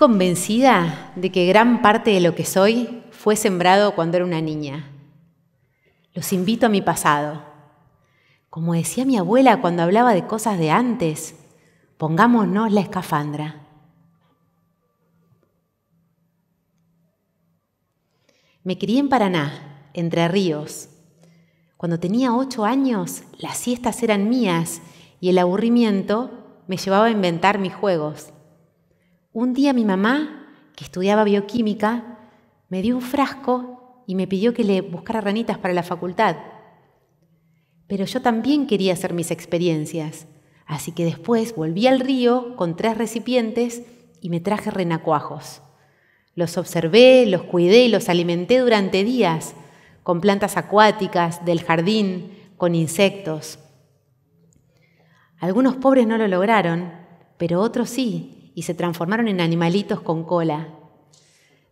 convencida de que gran parte de lo que soy fue sembrado cuando era una niña. Los invito a mi pasado. Como decía mi abuela cuando hablaba de cosas de antes, pongámonos la escafandra. Me crié en Paraná, entre ríos. Cuando tenía ocho años, las siestas eran mías y el aburrimiento me llevaba a inventar mis juegos. Un día mi mamá, que estudiaba bioquímica, me dio un frasco y me pidió que le buscara ranitas para la facultad. Pero yo también quería hacer mis experiencias, así que después volví al río con tres recipientes y me traje renacuajos. Los observé, los cuidé y los alimenté durante días, con plantas acuáticas, del jardín, con insectos. Algunos pobres no lo lograron, pero otros sí, y se transformaron en animalitos con cola.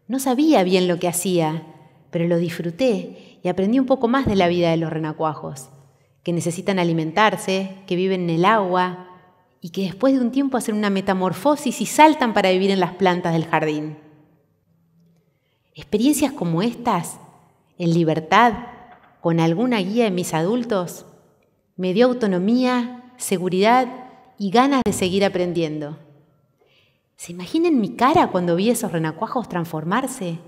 No sabía bien lo que hacía, pero lo disfruté y aprendí un poco más de la vida de los renacuajos, que necesitan alimentarse, que viven en el agua y que después de un tiempo hacen una metamorfosis y saltan para vivir en las plantas del jardín. Experiencias como estas, en libertad, con alguna guía de mis adultos, me dio autonomía, seguridad y ganas de seguir aprendiendo. ¿Se imaginen mi cara cuando vi esos renacuajos transformarse?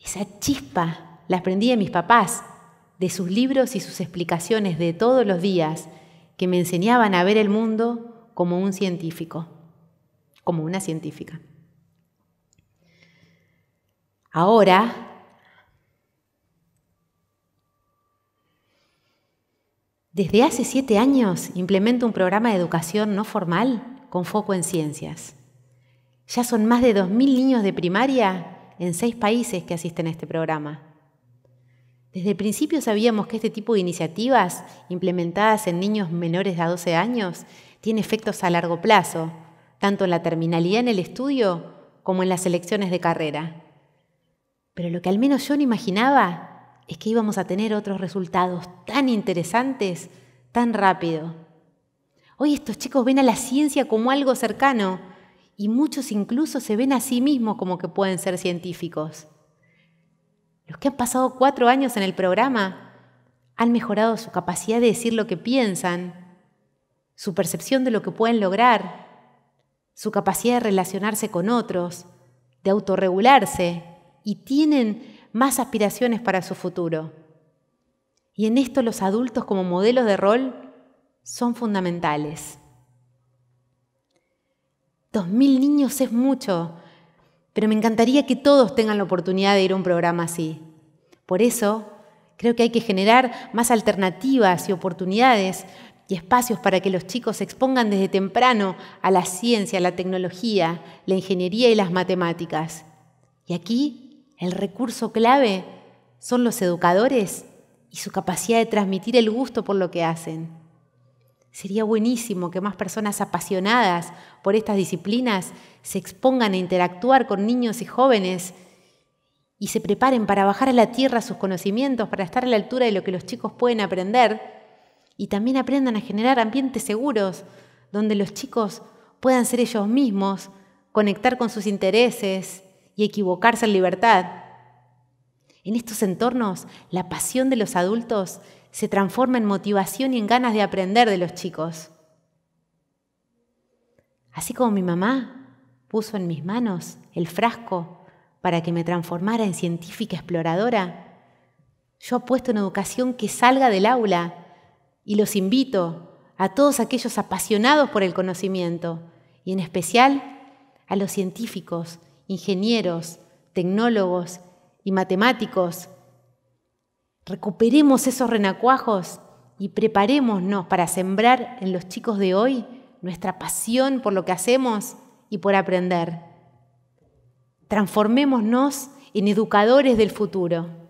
Esa chispa la aprendí de mis papás, de sus libros y sus explicaciones de todos los días que me enseñaban a ver el mundo como un científico, como una científica. Ahora, desde hace siete años implemento un programa de educación no formal con foco en ciencias. Ya son más de 2.000 niños de primaria en seis países que asisten a este programa. Desde el principio sabíamos que este tipo de iniciativas, implementadas en niños menores de 12 años, tiene efectos a largo plazo, tanto en la terminalidad en el estudio como en las elecciones de carrera. Pero lo que al menos yo no imaginaba es que íbamos a tener otros resultados tan interesantes, tan rápido Hoy estos chicos ven a la ciencia como algo cercano y muchos incluso se ven a sí mismos como que pueden ser científicos. Los que han pasado cuatro años en el programa han mejorado su capacidad de decir lo que piensan, su percepción de lo que pueden lograr, su capacidad de relacionarse con otros, de autorregularse y tienen más aspiraciones para su futuro. Y en esto los adultos como modelos de rol son fundamentales. Dos mil niños es mucho, pero me encantaría que todos tengan la oportunidad de ir a un programa así. Por eso, creo que hay que generar más alternativas y oportunidades y espacios para que los chicos se expongan desde temprano a la ciencia, la tecnología, la ingeniería y las matemáticas. Y aquí el recurso clave son los educadores y su capacidad de transmitir el gusto por lo que hacen. Sería buenísimo que más personas apasionadas por estas disciplinas se expongan a interactuar con niños y jóvenes y se preparen para bajar a la tierra sus conocimientos, para estar a la altura de lo que los chicos pueden aprender y también aprendan a generar ambientes seguros donde los chicos puedan ser ellos mismos, conectar con sus intereses y equivocarse en libertad. En estos entornos, la pasión de los adultos se transforma en motivación y en ganas de aprender de los chicos. Así como mi mamá puso en mis manos el frasco para que me transformara en científica exploradora, yo apuesto en educación que salga del aula y los invito a todos aquellos apasionados por el conocimiento y en especial a los científicos, ingenieros, tecnólogos y matemáticos. Recuperemos esos renacuajos y preparémonos para sembrar en los chicos de hoy nuestra pasión por lo que hacemos y por aprender. Transformémonos en educadores del futuro.